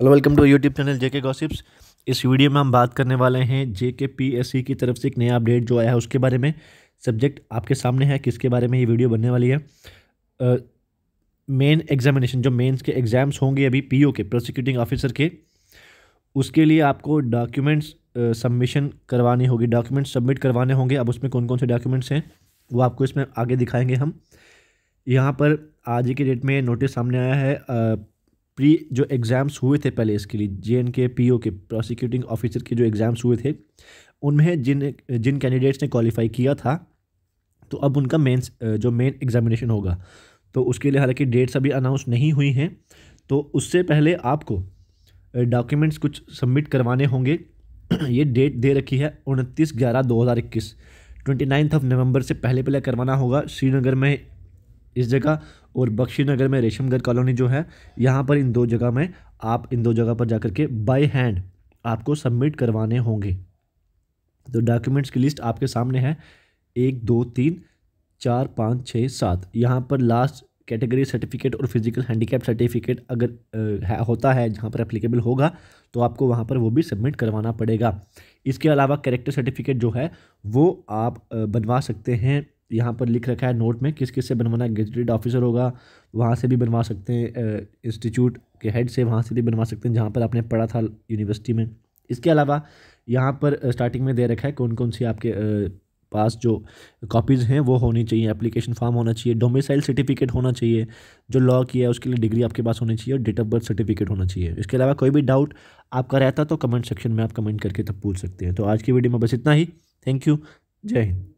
hello welcome to YouTube channel JK gossips इस वीडियो में हम बात करने वाले हैं जेके पीएससी की तरफ से एक नया अपडेट जो आया है उसके बारे में सब्जेक्ट आपके सामने है किसके बारे में ये वीडियो बनने वाली है मेन uh, एग्जामिनेशन जो मेंस के एग्ज़ाम्स होंगे अभी पीओ के प्रोसिक्यूटिंग ऑफिसर के उसके लिए आपको डॉक्यूमेंट्स सबमिशन uh, करवानी होगी डॉक्यूमेंट्स सबमिट करवाने होंगे अब उसमें कौन कौन से डॉक्यूमेंट्स हैं वो आपको इसमें आगे दिखाएंगे हम यहाँ पर आज के डेट में नोटिस सामने आया है uh, प्री जो एग्ज़ाम्स हुए थे पहले इसके लिए जे एंड के पी ओ के प्रोसिक्यूटिंग ऑफिसर के जो एग्ज़ाम्स हुए थे उनमें जिन जिन कैंडिडेट्स ने क्वालिफाई किया था तो अब उनका मेन जो मेन एग्ज़ामिनेशन होगा तो उसके लिए हालांकि डेट्स अभी अनाउंस नहीं हुई हैं तो उससे पहले आपको डॉक्यूमेंट्स कुछ सबमिट करवाने होंगे ये डेट दे रखी है उनतीस ग्यारह दो हज़ार इक्कीस ट्वेंटी नाइन्थ ऑफ नवंबर से पहले पहले करवाना होगा श्रीनगर में इस जगह और बख्शी नगर में रेशमगढ़ कॉलोनी जो है यहाँ पर इन दो जगह में आप इन दो जगह पर जा के बाई हैंड आपको सबमिट करवाने होंगे तो डॉक्यूमेंट्स की लिस्ट आपके सामने है एक दो तीन चार पाँच छः सात यहाँ पर लास्ट कैटेगरी सर्टिफिकेट और फिजिकल हैंडीकैप सर्टिफिकेट अगर है, होता है जहाँ पर एप्लीकेबल होगा तो आपको वहाँ पर वो भी सबमिट करवाना पड़ेगा इसके अलावा कैरेक्टर सर्टिफिकेट जो है वो आप बनवा सकते हैं यहाँ पर लिख रखा है नोट में किस किस से बनवाना है गजटेड ऑफिसर होगा वहाँ से भी बनवा सकते हैं इंस्टीट्यूट के हेड से वहाँ से भी बनवा सकते हैं जहाँ पर आपने पढ़ा था यूनिवर्सिटी में इसके अलावा यहाँ पर स्टार्टिंग में दे रखा है कौन कौन सी आपके पास जो कॉपीज़ हैं वो होनी चाहिए एप्लीकेशन फॉर्म होना चाहिए डोमिसाइल सर्टिफिकेट होना चाहिए जो लॉ किया है उसके लिए डिग्री आपके पास होनी चाहिए और डेट ऑफ बर्थ सर्टिफिकेट होना चाहिए इसके अलावा कोई भी डाउट आपका रहता तो कमेंट सेक्शन में आप कमेंट करके तब पूछ सकते हैं तो आज की वीडियो में बस इतना ही थैंक यू जय हिंद